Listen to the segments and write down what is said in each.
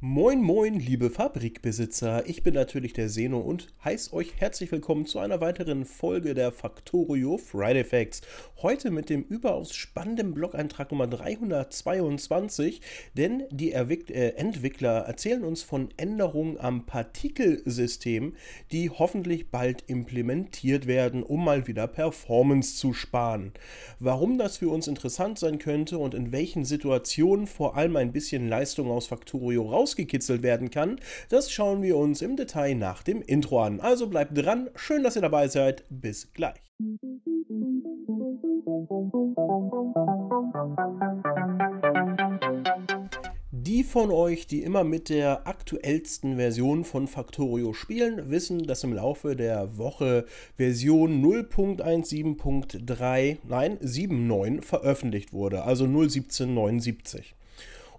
Moin moin, liebe Fabrikbesitzer, ich bin natürlich der Seno und heiße euch herzlich willkommen zu einer weiteren Folge der Factorio Friday Facts. Heute mit dem überaus spannenden Blog-Eintrag Nummer 322, denn die äh, Entwickler erzählen uns von Änderungen am Partikelsystem, die hoffentlich bald implementiert werden, um mal wieder Performance zu sparen. Warum das für uns interessant sein könnte und in welchen Situationen vor allem ein bisschen Leistung aus Factorio raus rausgekitzelt werden kann, das schauen wir uns im Detail nach dem Intro an. Also bleibt dran, schön, dass ihr dabei seid, bis gleich. Die von euch, die immer mit der aktuellsten Version von Factorio spielen, wissen, dass im Laufe der Woche Version 0.17.3, nein, 7.9 veröffentlicht wurde, also 0.17.79.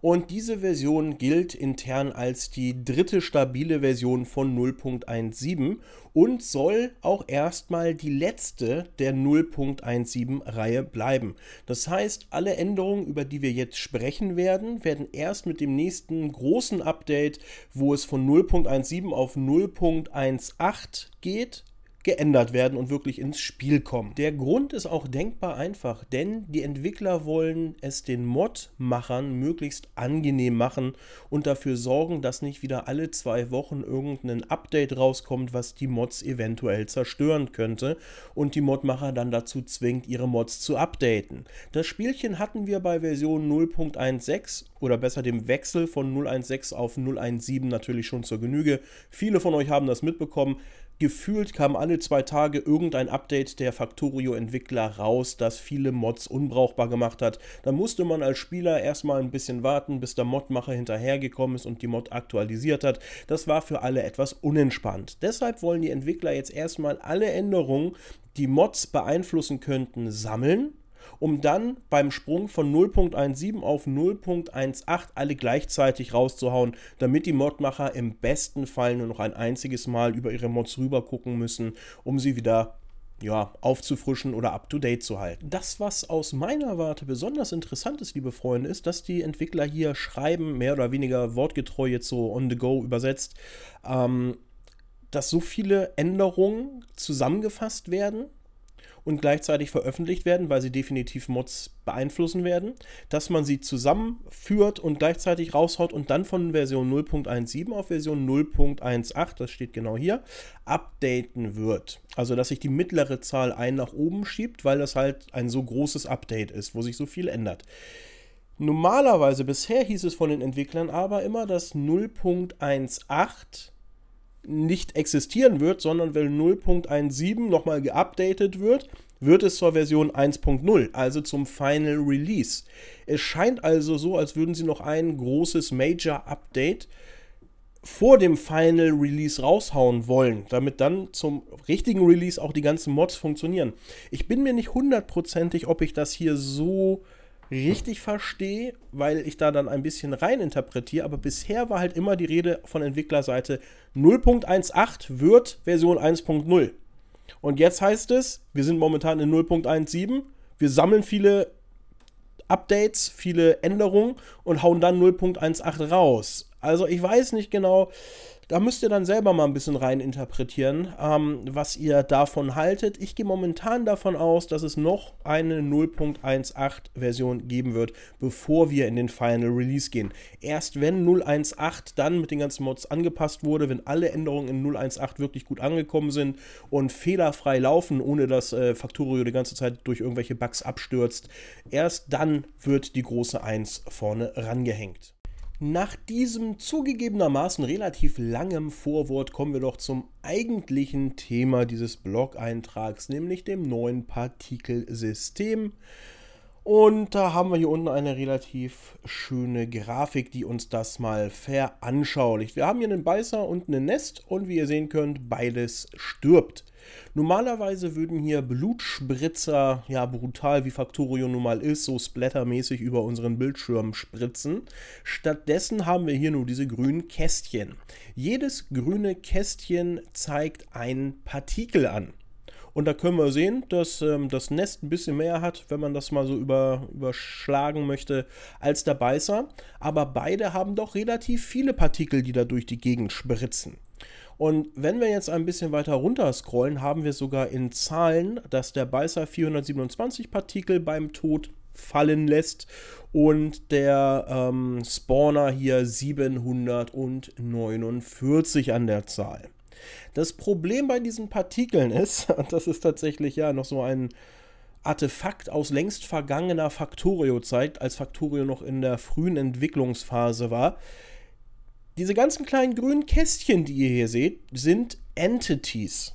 Und diese Version gilt intern als die dritte stabile Version von 0.17 und soll auch erstmal die letzte der 0.17-Reihe bleiben. Das heißt, alle Änderungen, über die wir jetzt sprechen werden, werden erst mit dem nächsten großen Update, wo es von 0.17 auf 0.18 geht, geändert werden und wirklich ins Spiel kommen. Der Grund ist auch denkbar einfach, denn die Entwickler wollen es den Mod-Machern möglichst angenehm machen und dafür sorgen, dass nicht wieder alle zwei Wochen irgendein Update rauskommt, was die Mods eventuell zerstören könnte und die Mod-Macher dann dazu zwingt, ihre Mods zu updaten. Das Spielchen hatten wir bei Version 0.16 oder besser dem Wechsel von 0.16 auf 0.17 natürlich schon zur Genüge. Viele von euch haben das mitbekommen gefühlt kam alle zwei Tage irgendein Update der Factorio-Entwickler raus, das viele Mods unbrauchbar gemacht hat. Da musste man als Spieler erstmal ein bisschen warten, bis der Modmacher hinterhergekommen ist und die Mod aktualisiert hat. Das war für alle etwas unentspannt. Deshalb wollen die Entwickler jetzt erstmal alle Änderungen, die Mods beeinflussen könnten, sammeln um dann beim Sprung von 0.17 auf 0.18 alle gleichzeitig rauszuhauen, damit die Modmacher im besten Fall nur noch ein einziges Mal über ihre Mods rüber gucken müssen, um sie wieder ja, aufzufrischen oder up to date zu halten. Das, was aus meiner Warte besonders interessant ist, liebe Freunde, ist, dass die Entwickler hier schreiben, mehr oder weniger wortgetreu jetzt so on the go übersetzt, ähm, dass so viele Änderungen zusammengefasst werden und gleichzeitig veröffentlicht werden, weil sie definitiv Mods beeinflussen werden, dass man sie zusammenführt und gleichzeitig raushaut und dann von Version 0.17 auf Version 0.18, das steht genau hier, updaten wird. Also dass sich die mittlere Zahl ein nach oben schiebt, weil das halt ein so großes Update ist, wo sich so viel ändert. Normalerweise bisher hieß es von den Entwicklern aber immer, dass 0.18 nicht existieren wird, sondern wenn 0.17 nochmal geupdatet wird, wird es zur Version 1.0, also zum Final Release. Es scheint also so, als würden sie noch ein großes Major Update vor dem Final Release raushauen wollen, damit dann zum richtigen Release auch die ganzen Mods funktionieren. Ich bin mir nicht hundertprozentig, ob ich das hier so richtig verstehe, weil ich da dann ein bisschen reininterpretiere. Aber bisher war halt immer die Rede von Entwicklerseite 0.18 wird Version 1.0. Und jetzt heißt es, wir sind momentan in 0.17, wir sammeln viele Updates, viele Änderungen und hauen dann 0.18 raus. Also ich weiß nicht genau, da müsst ihr dann selber mal ein bisschen rein interpretieren, ähm, was ihr davon haltet. Ich gehe momentan davon aus, dass es noch eine 0.18 Version geben wird, bevor wir in den Final Release gehen. Erst wenn 0.18 dann mit den ganzen Mods angepasst wurde, wenn alle Änderungen in 0.18 wirklich gut angekommen sind und fehlerfrei laufen, ohne dass äh, Factorio die ganze Zeit durch irgendwelche Bugs abstürzt, erst dann wird die große 1 vorne rangehängt. Nach diesem zugegebenermaßen relativ langem Vorwort kommen wir doch zum eigentlichen Thema dieses Blog-Eintrags, nämlich dem neuen Partikelsystem und da haben wir hier unten eine relativ schöne Grafik, die uns das mal veranschaulicht. Wir haben hier einen Beißer und ein Nest und wie ihr sehen könnt, beides stirbt. Normalerweise würden hier Blutspritzer, ja brutal wie Factorio nun mal ist, so splattermäßig über unseren Bildschirm spritzen. Stattdessen haben wir hier nur diese grünen Kästchen. Jedes grüne Kästchen zeigt einen Partikel an. Und da können wir sehen, dass ähm, das Nest ein bisschen mehr hat, wenn man das mal so über, überschlagen möchte, als der Beißer. Aber beide haben doch relativ viele Partikel, die da durch die Gegend spritzen. Und wenn wir jetzt ein bisschen weiter runter scrollen, haben wir sogar in Zahlen, dass der Beißer 427 Partikel beim Tod fallen lässt und der ähm, Spawner hier 749 an der Zahl. Das Problem bei diesen Partikeln ist, und das ist tatsächlich ja noch so ein Artefakt aus längst vergangener Factorio-Zeit, als Factorio noch in der frühen Entwicklungsphase war. Diese ganzen kleinen grünen Kästchen, die ihr hier seht, sind Entities.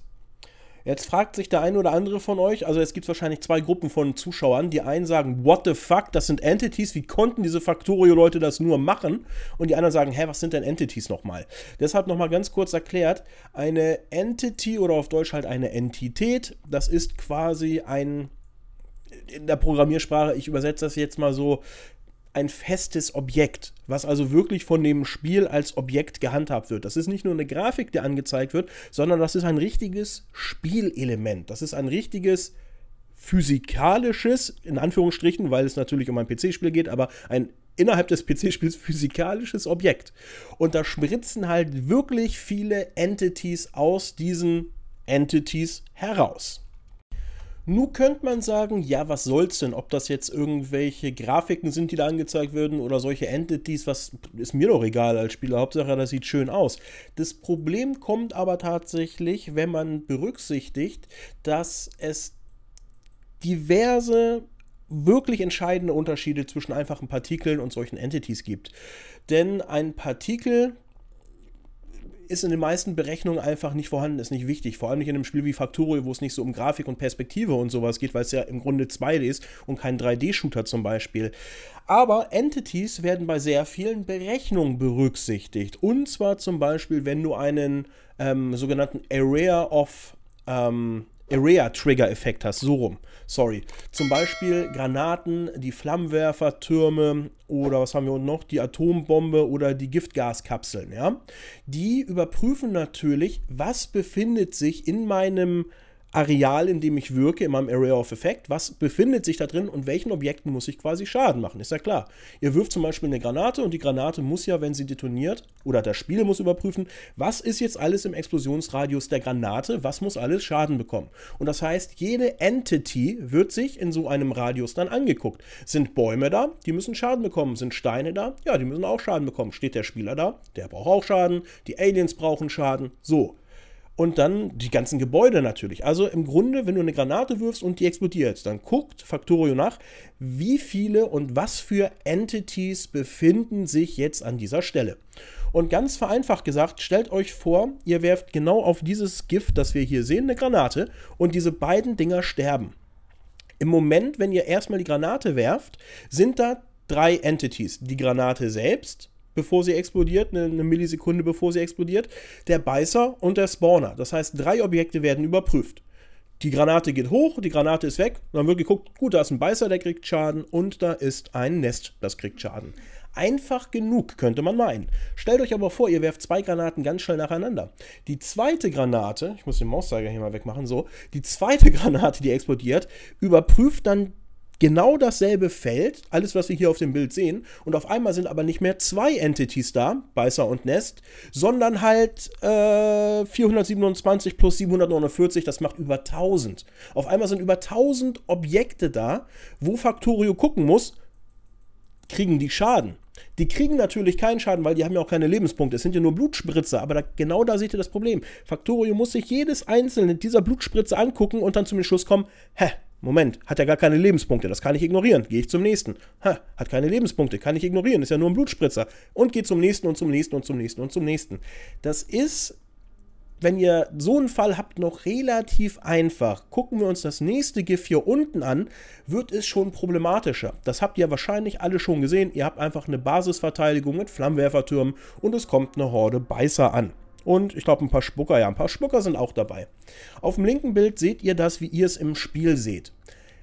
Jetzt fragt sich der eine oder andere von euch, also es gibt wahrscheinlich zwei Gruppen von Zuschauern, die einen sagen, what the fuck, das sind Entities, wie konnten diese Factorio-Leute das nur machen? Und die anderen sagen, hä, was sind denn Entities nochmal? Deshalb nochmal ganz kurz erklärt, eine Entity oder auf Deutsch halt eine Entität, das ist quasi ein in der Programmiersprache, ich übersetze das jetzt mal so, ein festes Objekt, was also wirklich von dem Spiel als Objekt gehandhabt wird. Das ist nicht nur eine Grafik, die angezeigt wird, sondern das ist ein richtiges Spielelement. Das ist ein richtiges physikalisches, in Anführungsstrichen, weil es natürlich um ein PC-Spiel geht, aber ein innerhalb des PC-Spiels physikalisches Objekt. Und da spritzen halt wirklich viele Entities aus diesen Entities heraus. Nun könnte man sagen, ja, was soll's denn, ob das jetzt irgendwelche Grafiken sind, die da angezeigt werden oder solche Entities, was ist mir doch egal als Spieler, Hauptsache, das sieht schön aus. Das Problem kommt aber tatsächlich, wenn man berücksichtigt, dass es diverse wirklich entscheidende Unterschiede zwischen einfachen Partikeln und solchen Entities gibt. Denn ein Partikel, ist in den meisten Berechnungen einfach nicht vorhanden, ist nicht wichtig. Vor allem nicht in einem Spiel wie Factorio, wo es nicht so um Grafik und Perspektive und sowas geht, weil es ja im Grunde 2D ist und kein 3D-Shooter zum Beispiel. Aber Entities werden bei sehr vielen Berechnungen berücksichtigt. Und zwar zum Beispiel, wenn du einen ähm, sogenannten Area of ähm, Area-Trigger-Effekt hast, so rum, sorry. Zum Beispiel Granaten, die Flammenwerfer, Türme oder was haben wir noch, die Atombombe oder die Giftgaskapseln, ja. Die überprüfen natürlich, was befindet sich in meinem Areal, in dem ich wirke, in meinem Area of Effect, was befindet sich da drin und welchen Objekten muss ich quasi Schaden machen? Ist ja klar. Ihr wirft zum Beispiel eine Granate und die Granate muss ja, wenn sie detoniert, oder das Spiel muss überprüfen, was ist jetzt alles im Explosionsradius der Granate, was muss alles Schaden bekommen. Und das heißt, jede Entity wird sich in so einem Radius dann angeguckt. Sind Bäume da? Die müssen Schaden bekommen. Sind Steine da? Ja, die müssen auch Schaden bekommen. Steht der Spieler da? Der braucht auch Schaden. Die Aliens brauchen Schaden. So. Und dann die ganzen Gebäude natürlich. Also im Grunde, wenn du eine Granate wirfst und die explodiert, dann guckt Factorio nach, wie viele und was für Entities befinden sich jetzt an dieser Stelle. Und ganz vereinfacht gesagt, stellt euch vor, ihr werft genau auf dieses Gift, das wir hier sehen, eine Granate und diese beiden Dinger sterben. Im Moment, wenn ihr erstmal die Granate werft, sind da drei Entities. Die Granate selbst, bevor sie explodiert, eine, eine Millisekunde bevor sie explodiert, der Beißer und der Spawner. Das heißt, drei Objekte werden überprüft. Die Granate geht hoch, die Granate ist weg, dann wird geguckt, gut, da ist ein Beißer, der kriegt Schaden und da ist ein Nest, das kriegt Schaden. Einfach genug, könnte man meinen. Stellt euch aber vor, ihr werft zwei Granaten ganz schnell nacheinander. Die zweite Granate, ich muss den Mauszeiger hier mal wegmachen, so, die zweite Granate, die explodiert, überprüft dann genau dasselbe Feld, alles was wir hier auf dem Bild sehen, und auf einmal sind aber nicht mehr zwei Entities da, Beißer und Nest, sondern halt äh, 427 plus 749, das macht über 1000. Auf einmal sind über 1000 Objekte da, wo Factorio gucken muss, kriegen die Schaden. Die kriegen natürlich keinen Schaden, weil die haben ja auch keine Lebenspunkte. Es sind ja nur Blutspritzer, aber da, genau da seht ihr das Problem. Factorio muss sich jedes einzelne dieser Blutspritze angucken und dann zum Schluss kommen, hä, Moment, hat ja gar keine Lebenspunkte, das kann ich ignorieren. Gehe ich zum nächsten. Ha, hat keine Lebenspunkte, kann ich ignorieren, ist ja nur ein Blutspritzer. Und gehe zum nächsten und zum nächsten und zum nächsten und zum nächsten. Das ist, wenn ihr so einen Fall habt, noch relativ einfach. Gucken wir uns das nächste GIF hier unten an, wird es schon problematischer. Das habt ihr wahrscheinlich alle schon gesehen. Ihr habt einfach eine Basisverteidigung mit Flammenwerfertürmen und es kommt eine Horde Beißer an. Und ich glaube, ein paar Spucker, ja, ein paar Spucker sind auch dabei. Auf dem linken Bild seht ihr das, wie ihr es im Spiel seht.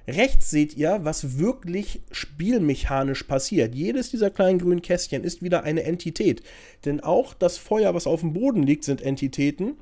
Rechts seht ihr, was wirklich spielmechanisch passiert. Jedes dieser kleinen grünen Kästchen ist wieder eine Entität. Denn auch das Feuer, was auf dem Boden liegt, sind Entitäten.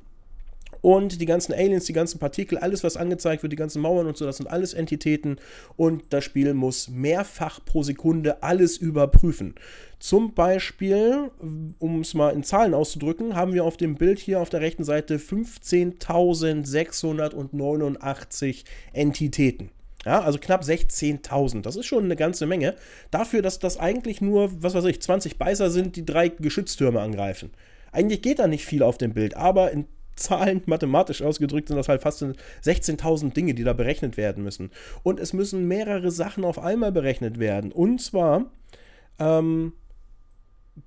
Und die ganzen Aliens, die ganzen Partikel, alles, was angezeigt wird, die ganzen Mauern und so, das sind alles Entitäten. Und das Spiel muss mehrfach pro Sekunde alles überprüfen. Zum Beispiel, um es mal in Zahlen auszudrücken, haben wir auf dem Bild hier auf der rechten Seite 15.689 Entitäten. Ja, also knapp 16.000. Das ist schon eine ganze Menge. Dafür, dass das eigentlich nur, was weiß ich, 20 Beißer sind, die drei Geschütztürme angreifen. Eigentlich geht da nicht viel auf dem Bild, aber in Zahlen mathematisch ausgedrückt sind das halt fast 16.000 Dinge, die da berechnet werden müssen. Und es müssen mehrere Sachen auf einmal berechnet werden. Und zwar ähm,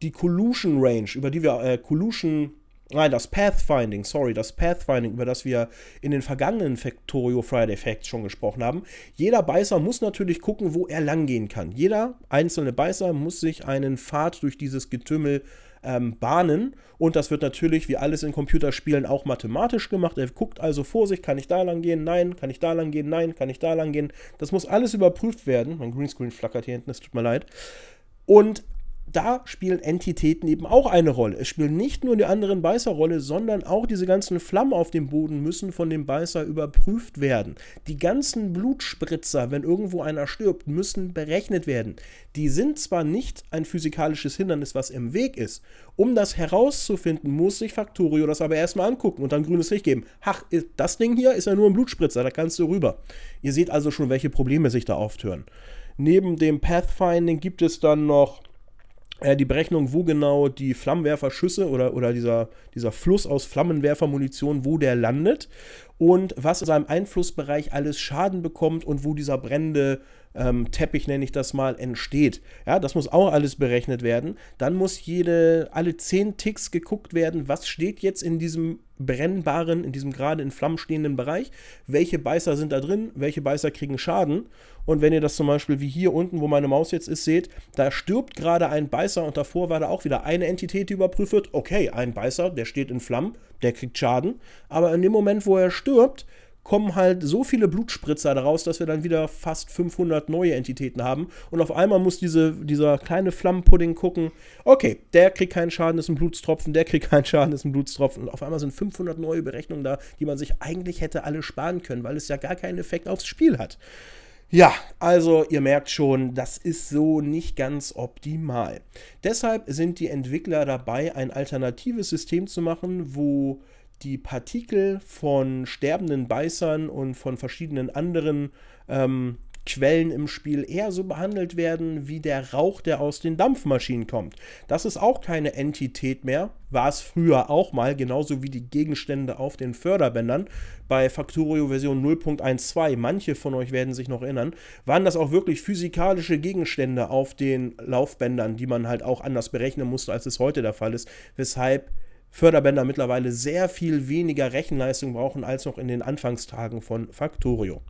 die Collusion Range, über die wir äh, Collusion Nein, das Pathfinding, sorry, das Pathfinding, über das wir in den vergangenen Factorio Friday Facts schon gesprochen haben. Jeder Beißer muss natürlich gucken, wo er langgehen kann. Jeder einzelne Beißer muss sich einen Pfad durch dieses Getümmel ähm, bahnen. Und das wird natürlich, wie alles in Computerspielen, auch mathematisch gemacht. Er guckt also vor sich, kann ich da lang gehen? Nein. Kann ich da lang gehen? Nein. Kann ich da lang gehen? Das muss alles überprüft werden. Mein Greenscreen flackert hier hinten, es tut mir leid. Und da spielen Entitäten eben auch eine Rolle. Es spielen nicht nur die anderen Beißerrolle, sondern auch diese ganzen Flammen auf dem Boden müssen von dem Beißer überprüft werden. Die ganzen Blutspritzer, wenn irgendwo einer stirbt, müssen berechnet werden. Die sind zwar nicht ein physikalisches Hindernis, was im Weg ist. Um das herauszufinden, muss sich Factorio das aber erstmal angucken und dann grünes Licht geben. Ach, das Ding hier ist ja nur ein Blutspritzer, da kannst du rüber. Ihr seht also schon, welche Probleme sich da auftürmen. Neben dem Pathfinding gibt es dann noch äh, die Berechnung, wo genau die Flammenwerferschüsse oder, oder dieser, dieser Fluss aus Flammenwerfermunition, wo der landet und was in seinem Einflussbereich alles Schaden bekommt und wo dieser brennende ähm, Teppich, nenne ich das mal, entsteht. Ja, das muss auch alles berechnet werden. Dann muss jede, alle 10 Ticks geguckt werden, was steht jetzt in diesem brennbaren, in diesem gerade in Flammen stehenden Bereich. Welche Beißer sind da drin? Welche Beißer kriegen Schaden? Und wenn ihr das zum Beispiel wie hier unten, wo meine Maus jetzt ist, seht, da stirbt gerade ein Beißer und davor war da auch wieder eine Entität, die überprüft wird. Okay, ein Beißer, der steht in Flammen, der kriegt Schaden. Aber in dem Moment, wo er stirbt, kommen halt so viele Blutspritzer daraus, dass wir dann wieder fast 500 neue Entitäten haben. Und auf einmal muss diese, dieser kleine Flammenpudding gucken, okay, der kriegt keinen Schaden, ist ein Blutstropfen, der kriegt keinen Schaden, ist ein Blutstropfen. Und auf einmal sind 500 neue Berechnungen da, die man sich eigentlich hätte alle sparen können, weil es ja gar keinen Effekt aufs Spiel hat. Ja, also ihr merkt schon, das ist so nicht ganz optimal. Deshalb sind die Entwickler dabei, ein alternatives System zu machen, wo die Partikel von sterbenden Beißern und von verschiedenen anderen ähm, Quellen im Spiel eher so behandelt werden wie der Rauch, der aus den Dampfmaschinen kommt. Das ist auch keine Entität mehr, war es früher auch mal, genauso wie die Gegenstände auf den Förderbändern. Bei Factorio Version 0.12, manche von euch werden sich noch erinnern, waren das auch wirklich physikalische Gegenstände auf den Laufbändern, die man halt auch anders berechnen musste, als es heute der Fall ist, weshalb Förderbänder mittlerweile sehr viel weniger Rechenleistung brauchen als noch in den Anfangstagen von Factorio.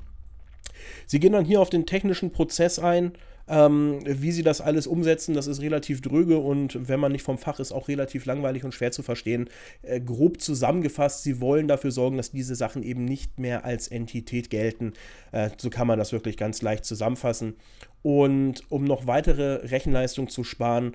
Sie gehen dann hier auf den technischen Prozess ein, ähm, wie sie das alles umsetzen, das ist relativ dröge und wenn man nicht vom Fach ist, auch relativ langweilig und schwer zu verstehen. Äh, grob zusammengefasst, sie wollen dafür sorgen, dass diese Sachen eben nicht mehr als Entität gelten. Äh, so kann man das wirklich ganz leicht zusammenfassen. Und um noch weitere Rechenleistung zu sparen,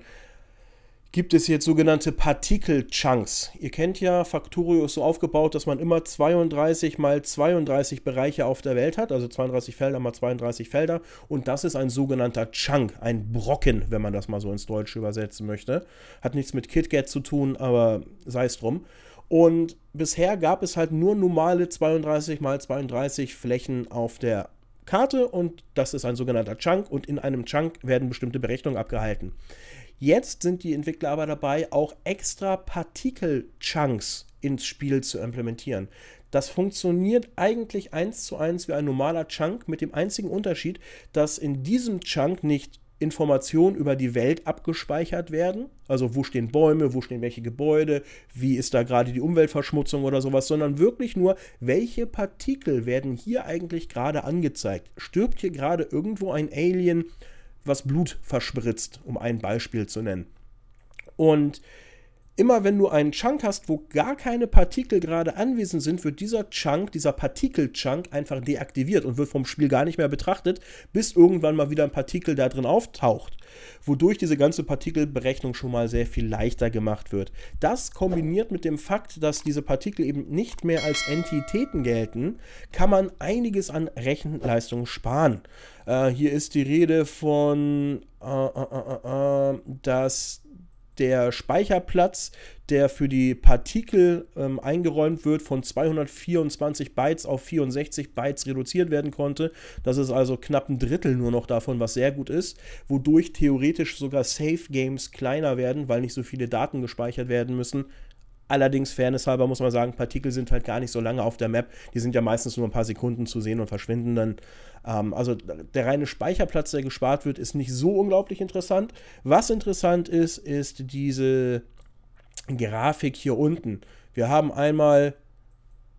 gibt es jetzt sogenannte Partikel-Chunks. Ihr kennt ja, Factorio ist so aufgebaut, dass man immer 32 mal 32 Bereiche auf der Welt hat, also 32 Felder mal 32 Felder. Und das ist ein sogenannter Chunk, ein Brocken, wenn man das mal so ins Deutsche übersetzen möchte. Hat nichts mit KitKat zu tun, aber sei es drum. Und bisher gab es halt nur normale 32 mal 32 Flächen auf der Karte und das ist ein sogenannter Chunk und in einem Chunk werden bestimmte Berechnungen abgehalten. Jetzt sind die Entwickler aber dabei, auch extra Partikel-Chunks ins Spiel zu implementieren. Das funktioniert eigentlich eins zu eins wie ein normaler Chunk mit dem einzigen Unterschied, dass in diesem Chunk nicht Informationen über die Welt abgespeichert werden. Also wo stehen Bäume, wo stehen welche Gebäude, wie ist da gerade die Umweltverschmutzung oder sowas, sondern wirklich nur, welche Partikel werden hier eigentlich gerade angezeigt. Stirbt hier gerade irgendwo ein Alien? was Blut verspritzt, um ein Beispiel zu nennen. Und immer wenn du einen Chunk hast, wo gar keine Partikel gerade anwesend sind, wird dieser Chunk, dieser Partikel-Chunk einfach deaktiviert und wird vom Spiel gar nicht mehr betrachtet, bis irgendwann mal wieder ein Partikel da drin auftaucht, wodurch diese ganze Partikelberechnung schon mal sehr viel leichter gemacht wird. Das kombiniert mit dem Fakt, dass diese Partikel eben nicht mehr als Entitäten gelten, kann man einiges an Rechenleistung sparen. Äh, hier ist die Rede von, äh, äh, dass der Speicherplatz, der für die Partikel ähm, eingeräumt wird, von 224 Bytes auf 64 Bytes reduziert werden konnte. Das ist also knapp ein Drittel nur noch davon, was sehr gut ist, wodurch theoretisch sogar Safe Games kleiner werden, weil nicht so viele Daten gespeichert werden müssen. Allerdings, fairnesshalber muss man sagen, Partikel sind halt gar nicht so lange auf der Map. Die sind ja meistens nur ein paar Sekunden zu sehen und verschwinden dann. Ähm, also der reine Speicherplatz, der gespart wird, ist nicht so unglaublich interessant. Was interessant ist, ist diese Grafik hier unten. Wir haben einmal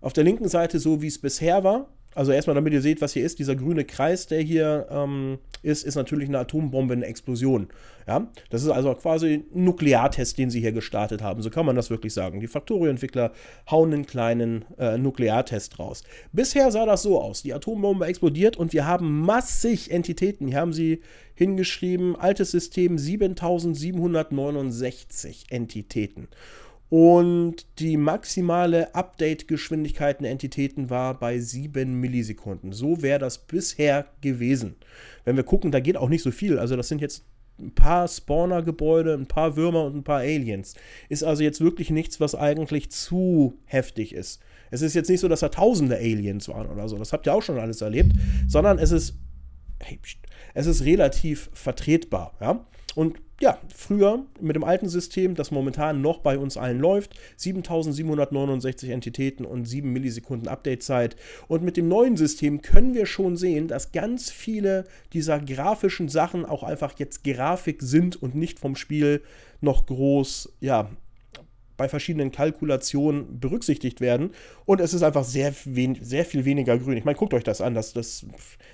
auf der linken Seite so, wie es bisher war. Also erstmal, damit ihr seht, was hier ist, dieser grüne Kreis, der hier ähm, ist, ist natürlich eine Atombombe, eine Explosion. Ja? Das ist also quasi ein Nukleartest, den sie hier gestartet haben. So kann man das wirklich sagen. Die Factorio-Entwickler hauen einen kleinen äh, Nukleartest raus. Bisher sah das so aus. Die Atombombe explodiert und wir haben massig Entitäten. Hier haben sie hingeschrieben, altes System 7769 Entitäten. Und die maximale Update-Geschwindigkeit der Entitäten war bei 7 Millisekunden. So wäre das bisher gewesen. Wenn wir gucken, da geht auch nicht so viel. Also das sind jetzt ein paar Spawner-Gebäude, ein paar Würmer und ein paar Aliens. Ist also jetzt wirklich nichts, was eigentlich zu heftig ist. Es ist jetzt nicht so, dass da tausende Aliens waren oder so. Das habt ihr auch schon alles erlebt. Sondern es ist, es ist relativ vertretbar. Ja? Und ja, früher mit dem alten System, das momentan noch bei uns allen läuft, 7769 Entitäten und 7 Millisekunden Updatezeit. Und mit dem neuen System können wir schon sehen, dass ganz viele dieser grafischen Sachen auch einfach jetzt Grafik sind und nicht vom Spiel noch groß, ja, bei verschiedenen Kalkulationen berücksichtigt werden. Und es ist einfach sehr, sehr viel weniger grün. Ich meine, guckt euch das an, das, das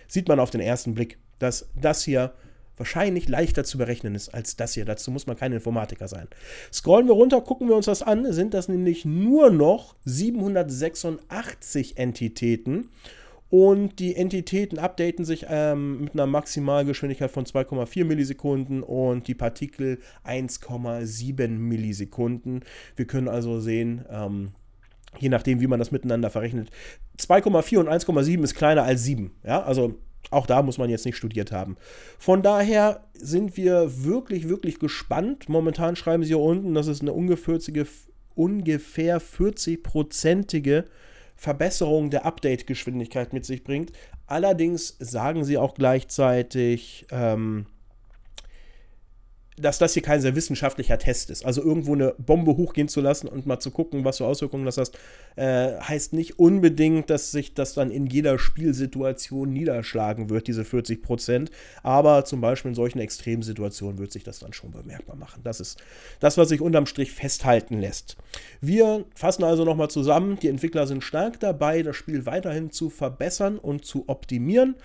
sieht man auf den ersten Blick, dass das hier wahrscheinlich leichter zu berechnen ist als das hier. Dazu muss man kein Informatiker sein. Scrollen wir runter, gucken wir uns das an, sind das nämlich nur noch 786 Entitäten. Und die Entitäten updaten sich ähm, mit einer Maximalgeschwindigkeit von 2,4 Millisekunden und die Partikel 1,7 Millisekunden. Wir können also sehen, ähm, je nachdem, wie man das miteinander verrechnet, 2,4 und 1,7 ist kleiner als 7. Ja? Also auch da muss man jetzt nicht studiert haben. Von daher sind wir wirklich, wirklich gespannt. Momentan schreiben sie hier unten, dass es eine ungefähr 40-prozentige Verbesserung der Update-Geschwindigkeit mit sich bringt. Allerdings sagen sie auch gleichzeitig, ähm, dass das hier kein sehr wissenschaftlicher Test ist. Also irgendwo eine Bombe hochgehen zu lassen und mal zu gucken, was für Auswirkungen das hat, äh, heißt nicht unbedingt, dass sich das dann in jeder Spielsituation niederschlagen wird, diese 40 Prozent. Aber zum Beispiel in solchen Extremsituationen wird sich das dann schon bemerkbar machen. Das ist das, was sich unterm Strich festhalten lässt. Wir fassen also nochmal zusammen, die Entwickler sind stark dabei, das Spiel weiterhin zu verbessern und zu optimieren.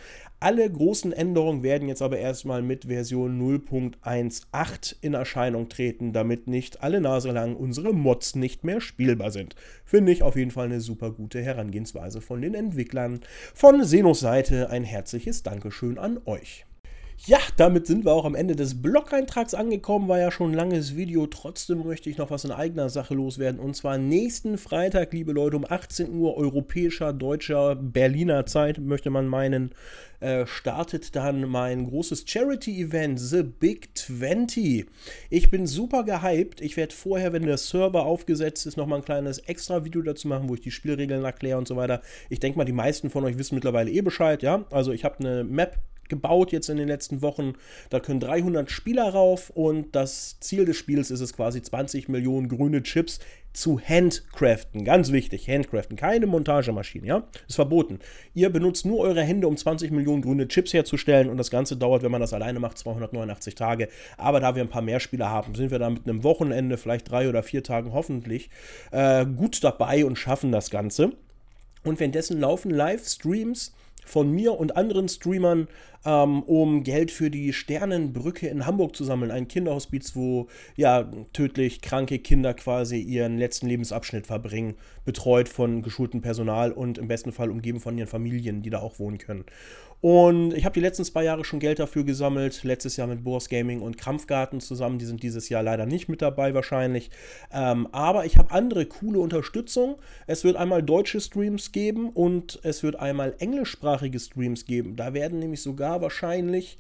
Alle großen Änderungen werden jetzt aber erstmal mit Version 0.18 in Erscheinung treten, damit nicht alle Nase lang unsere Mods nicht mehr spielbar sind. Finde ich auf jeden Fall eine super gute Herangehensweise von den Entwicklern. Von Senos Seite ein herzliches Dankeschön an euch. Ja, damit sind wir auch am Ende des Blog-Eintrags angekommen. War ja schon ein langes Video. Trotzdem möchte ich noch was in eigener Sache loswerden. Und zwar nächsten Freitag, liebe Leute, um 18 Uhr europäischer, deutscher, Berliner Zeit, möchte man meinen, äh, startet dann mein großes Charity-Event, The Big 20. Ich bin super gehypt. Ich werde vorher, wenn der Server aufgesetzt ist, nochmal ein kleines extra Video dazu machen, wo ich die Spielregeln erkläre und so weiter. Ich denke mal, die meisten von euch wissen mittlerweile eh Bescheid, ja? Also ich habe eine Map gebaut jetzt in den letzten Wochen. Da können 300 Spieler rauf und das Ziel des Spiels ist es quasi 20 Millionen grüne Chips zu handcraften. Ganz wichtig, handcraften, keine Montagemaschine, ja? Ist verboten. Ihr benutzt nur eure Hände, um 20 Millionen grüne Chips herzustellen und das Ganze dauert, wenn man das alleine macht, 289 Tage. Aber da wir ein paar mehr Spieler haben, sind wir da mit einem Wochenende, vielleicht drei oder vier Tagen hoffentlich, äh, gut dabei und schaffen das Ganze. Und währenddessen laufen Livestreams von mir und anderen Streamern, ähm, um Geld für die Sternenbrücke in Hamburg zu sammeln. Ein Kinderhospiz, wo ja tödlich kranke Kinder quasi ihren letzten Lebensabschnitt verbringen, betreut von geschultem Personal und im besten Fall umgeben von ihren Familien, die da auch wohnen können. Und ich habe die letzten zwei Jahre schon Geld dafür gesammelt. Letztes Jahr mit Boris Gaming und Krampfgarten zusammen. Die sind dieses Jahr leider nicht mit dabei wahrscheinlich. Ähm, aber ich habe andere coole Unterstützung. Es wird einmal deutsche Streams geben und es wird einmal englischsprachige Streams geben. Da werden nämlich sogar wahrscheinlich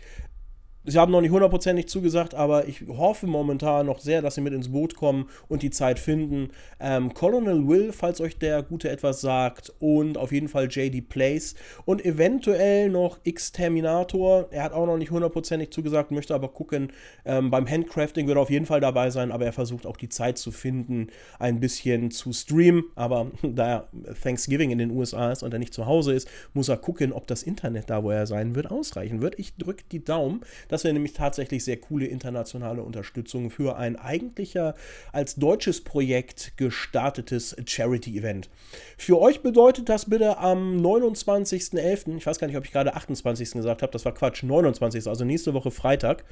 Sie haben noch nicht hundertprozentig zugesagt, aber ich hoffe momentan noch sehr, dass sie mit ins Boot kommen und die Zeit finden. Ähm, Colonel Will, falls euch der Gute etwas sagt, und auf jeden Fall JD Place und eventuell noch Exterminator. Er hat auch noch nicht hundertprozentig zugesagt, möchte aber gucken. Ähm, beim Handcrafting wird er auf jeden Fall dabei sein, aber er versucht auch die Zeit zu finden, ein bisschen zu streamen. Aber da er Thanksgiving in den USA ist und er nicht zu Hause ist, muss er gucken, ob das Internet da, wo er sein wird, ausreichen wird. Ich drücke die Daumen das wäre nämlich tatsächlich sehr coole internationale Unterstützung für ein eigentlich als deutsches Projekt gestartetes Charity-Event. Für euch bedeutet das bitte am 29.11., ich weiß gar nicht, ob ich gerade 28. gesagt habe, das war Quatsch, 29., also nächste Woche Freitag,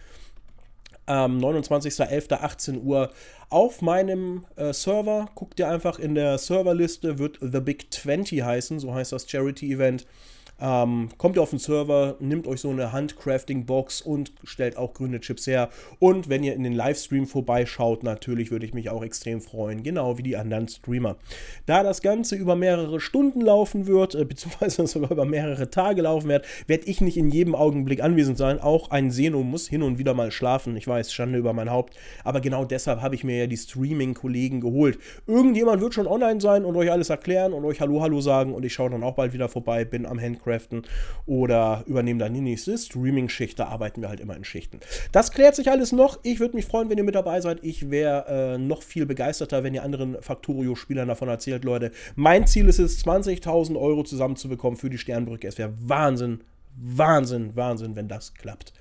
am 29.11.18 Uhr auf meinem äh, Server. Guckt ihr einfach in der Serverliste, wird The Big 20 heißen, so heißt das Charity-Event. Ähm, kommt ihr auf den Server, nimmt euch so eine Handcrafting-Box und stellt auch grüne Chips her. Und wenn ihr in den Livestream vorbeischaut, natürlich würde ich mich auch extrem freuen, genau wie die anderen Streamer. Da das Ganze über mehrere Stunden laufen wird, äh, beziehungsweise sogar über mehrere Tage laufen wird, werde ich nicht in jedem Augenblick anwesend sein. Auch ein Seno muss hin und wieder mal schlafen. Ich weiß, Schande über mein Haupt. Aber genau deshalb habe ich mir ja die Streaming-Kollegen geholt. Irgendjemand wird schon online sein und euch alles erklären und euch Hallo, Hallo sagen. Und ich schaue dann auch bald wieder vorbei, bin am Handcrafting Minecraften oder übernehmen dann die nächste Streaming-Schicht. Da arbeiten wir halt immer in Schichten. Das klärt sich alles noch. Ich würde mich freuen, wenn ihr mit dabei seid. Ich wäre äh, noch viel begeisterter, wenn ihr anderen Factorio-Spielern davon erzählt, Leute. Mein Ziel ist es, 20.000 Euro zusammenzubekommen für die Sternbrücke. Es wäre Wahnsinn, Wahnsinn, Wahnsinn, wenn das klappt.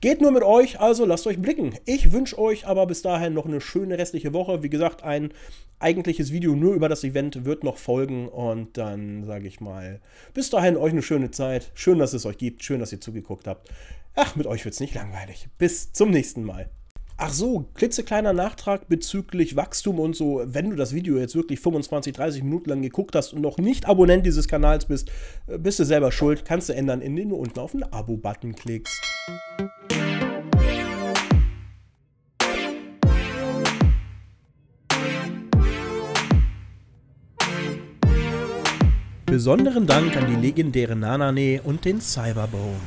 Geht nur mit euch, also lasst euch blicken. Ich wünsche euch aber bis dahin noch eine schöne restliche Woche. Wie gesagt, ein eigentliches Video nur über das Event wird noch folgen und dann sage ich mal, bis dahin euch eine schöne Zeit. Schön, dass es euch gibt, schön, dass ihr zugeguckt habt. Ach, mit euch wird es nicht langweilig. Bis zum nächsten Mal. Ach so, klitzekleiner Nachtrag bezüglich Wachstum und so. Wenn du das Video jetzt wirklich 25, 30 Minuten lang geguckt hast und noch nicht Abonnent dieses Kanals bist, äh, bist du selber schuld. Kannst du ändern, indem du unten auf den Abo-Button klickst. Besonderen Dank an die legendäre Nanane und den Cyberbone.